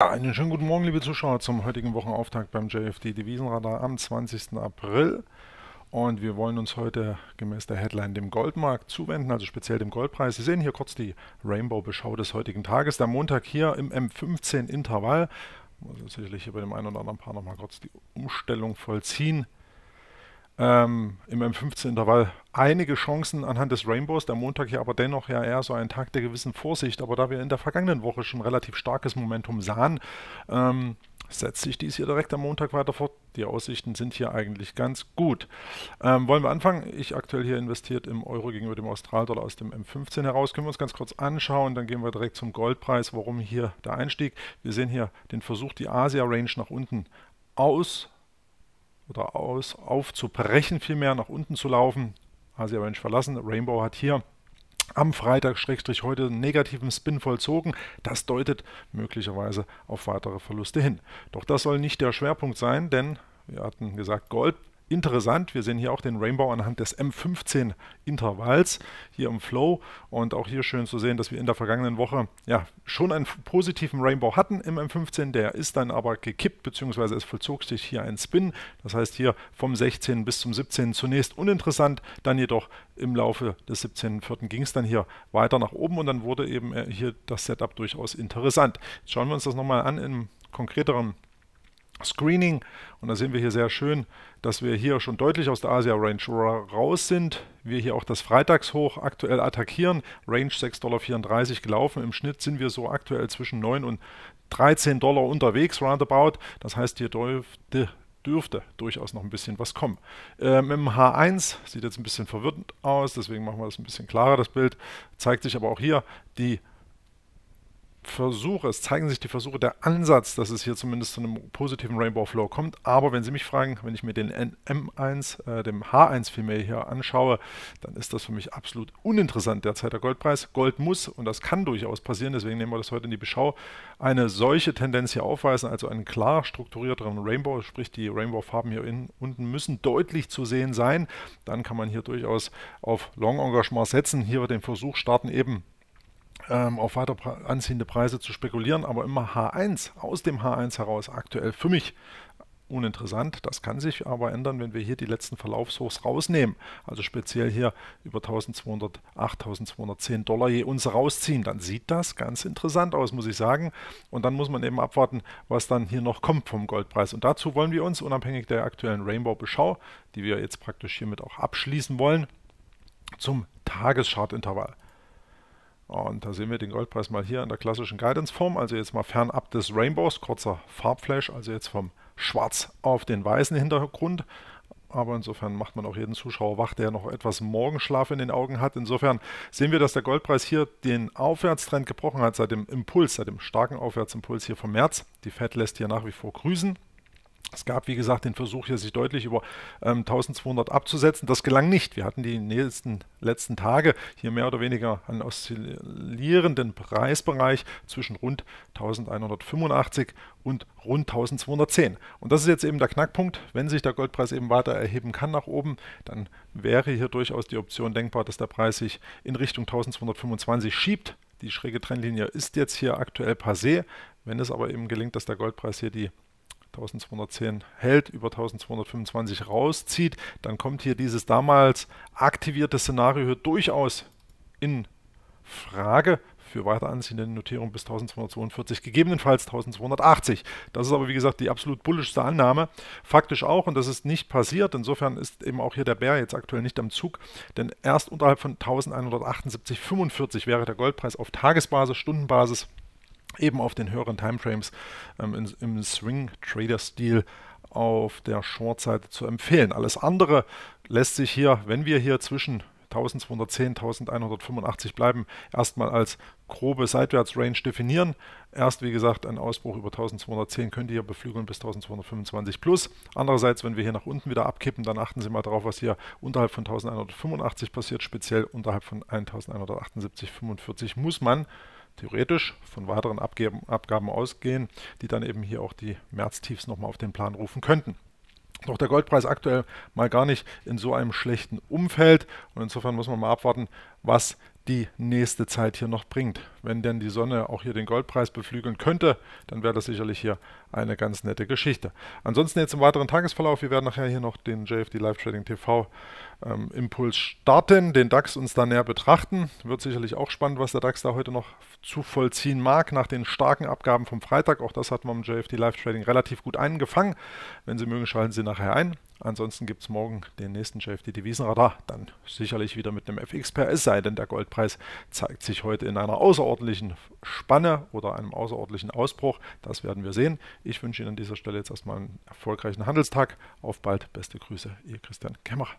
Einen schönen guten Morgen, liebe Zuschauer, zum heutigen Wochenauftakt beim JFD Devisenradar am 20. April. Und wir wollen uns heute gemäß der Headline dem Goldmarkt zuwenden, also speziell dem Goldpreis. Sie sehen hier kurz die Rainbow-Beschau des heutigen Tages. Der Montag hier im M15-Intervall. Muss also sicherlich hier bei dem einen oder anderen Paar nochmal kurz die Umstellung vollziehen. Ähm, Im M15-Intervall einige Chancen anhand des Rainbows. Der Montag hier aber dennoch ja eher so ein Tag der gewissen Vorsicht. Aber da wir in der vergangenen Woche schon relativ starkes Momentum sahen, ähm, setzt sich dies hier direkt am Montag weiter fort. Die Aussichten sind hier eigentlich ganz gut. Ähm, wollen wir anfangen? Ich aktuell hier investiert im Euro gegenüber dem Australdollar aus dem M15 heraus. Können wir uns ganz kurz anschauen, dann gehen wir direkt zum Goldpreis. Warum hier der Einstieg? Wir sehen hier den Versuch, die Asia-Range nach unten aus oder aus, aufzubrechen, vielmehr nach unten zu laufen. Asia Range verlassen. Rainbow hat hier am Freitag schrägstrich heute einen negativen Spin vollzogen. Das deutet möglicherweise auf weitere Verluste hin. Doch das soll nicht der Schwerpunkt sein, denn wir hatten gesagt, Gold interessant. Wir sehen hier auch den Rainbow anhand des M15 Intervalls hier im Flow und auch hier schön zu sehen, dass wir in der vergangenen Woche ja schon einen positiven Rainbow hatten im M15. Der ist dann aber gekippt beziehungsweise es vollzog sich hier ein Spin. Das heißt hier vom 16 bis zum 17 zunächst uninteressant, dann jedoch im Laufe des 17.04. ging es dann hier weiter nach oben und dann wurde eben äh, hier das Setup durchaus interessant. Jetzt schauen wir uns das nochmal an im konkreteren Screening. Und da sehen wir hier sehr schön, dass wir hier schon deutlich aus der Asia-Range raus sind. Wir hier auch das Freitagshoch aktuell attackieren. Range 6,34 Dollar gelaufen. Im Schnitt sind wir so aktuell zwischen 9 und 13 Dollar unterwegs, roundabout. Das heißt, hier dürfte dürfte durchaus noch ein bisschen was kommen. Ähm, Im H1 sieht jetzt ein bisschen verwirrend aus, deswegen machen wir das ein bisschen klarer, das Bild. Zeigt sich aber auch hier die Versuche, es zeigen sich die Versuche, der Ansatz, dass es hier zumindest zu einem positiven Rainbow Flow kommt. Aber wenn Sie mich fragen, wenn ich mir den M1, äh, dem H1 vielmehr hier anschaue, dann ist das für mich absolut uninteressant derzeit der Goldpreis. Gold muss, und das kann durchaus passieren, deswegen nehmen wir das heute in die Beschau, eine solche Tendenz hier aufweisen, also einen klar strukturierteren Rainbow, sprich die Rainbow-Farben hier in, unten müssen deutlich zu sehen sein. Dann kann man hier durchaus auf Long-Engagement setzen, hier den Versuch starten eben ähm, auf weiter anziehende Preise zu spekulieren, aber immer H1, aus dem H1 heraus aktuell für mich uninteressant. Das kann sich aber ändern, wenn wir hier die letzten Verlaufshochs rausnehmen. Also speziell hier über 1200, 8210 Dollar je uns rausziehen. Dann sieht das ganz interessant aus, muss ich sagen. Und dann muss man eben abwarten, was dann hier noch kommt vom Goldpreis. Und dazu wollen wir uns, unabhängig der aktuellen Rainbow-Beschau, die wir jetzt praktisch hiermit auch abschließen wollen, zum Tageschartintervall und da sehen wir den Goldpreis mal hier in der klassischen Guidance-Form, also jetzt mal fernab des Rainbows, kurzer Farbflash, also jetzt vom Schwarz auf den weißen Hintergrund. Aber insofern macht man auch jeden Zuschauer wach, der noch etwas Morgenschlaf in den Augen hat. Insofern sehen wir, dass der Goldpreis hier den Aufwärtstrend gebrochen hat seit dem Impuls, seit dem starken Aufwärtsimpuls hier vom März. Die Fed lässt hier nach wie vor grüßen. Es gab, wie gesagt, den Versuch, hier sich deutlich über ähm, 1200 abzusetzen. Das gelang nicht. Wir hatten die nächsten, letzten Tage hier mehr oder weniger einen oszillierenden Preisbereich zwischen rund 1185 und rund 1210. Und das ist jetzt eben der Knackpunkt. Wenn sich der Goldpreis eben weiter erheben kann nach oben, dann wäre hier durchaus die Option denkbar, dass der Preis sich in Richtung 1225 schiebt. Die schräge Trennlinie ist jetzt hier aktuell passé. Wenn es aber eben gelingt, dass der Goldpreis hier die 1210 hält, über 1225 rauszieht, dann kommt hier dieses damals aktivierte Szenario durchaus in Frage für weiter anziehende Notierung bis 1242, gegebenenfalls 1280. Das ist aber, wie gesagt, die absolut bullischste Annahme. Faktisch auch, und das ist nicht passiert. Insofern ist eben auch hier der Bär jetzt aktuell nicht am Zug, denn erst unterhalb von 1178,45 wäre der Goldpreis auf Tagesbasis, Stundenbasis eben auf den höheren Timeframes ähm, in, im Swing-Trader-Stil auf der Short-Seite zu empfehlen. Alles andere lässt sich hier, wenn wir hier zwischen 1210, 1185 bleiben, erstmal als grobe Seitwärtsrange definieren. Erst, wie gesagt, ein Ausbruch über 1210 könnte hier beflügeln bis 1225 plus. Andererseits, wenn wir hier nach unten wieder abkippen, dann achten Sie mal darauf, was hier unterhalb von 1185 passiert, speziell unterhalb von 1178,45 muss man theoretisch von weiteren Abgeben, Abgaben ausgehen, die dann eben hier auch die Märztiefs nochmal auf den Plan rufen könnten. Doch der Goldpreis aktuell mal gar nicht in so einem schlechten Umfeld und insofern muss man mal abwarten, was die nächste Zeit hier noch bringt. Wenn denn die Sonne auch hier den Goldpreis beflügeln könnte, dann wäre das sicherlich hier eine ganz nette Geschichte. Ansonsten jetzt im weiteren Tagesverlauf, wir werden nachher hier noch den JFD Live Trading TV ähm, Impuls starten, den DAX uns da näher betrachten. Wird sicherlich auch spannend, was der DAX da heute noch zu vollziehen mag nach den starken Abgaben vom Freitag. Auch das hat man im JFD Live Trading relativ gut eingefangen. Wenn Sie mögen, schalten Sie nachher ein. Ansonsten gibt es morgen den nächsten JFD Devisenradar, dann sicherlich wieder mit einem FX-Pair, es sei denn, der Goldpreis zeigt sich heute in einer außerordentlichen Spanne oder einem außerordentlichen Ausbruch. Das werden wir sehen. Ich wünsche Ihnen an dieser Stelle jetzt erstmal einen erfolgreichen Handelstag. Auf bald, beste Grüße, Ihr Christian Kemmerer.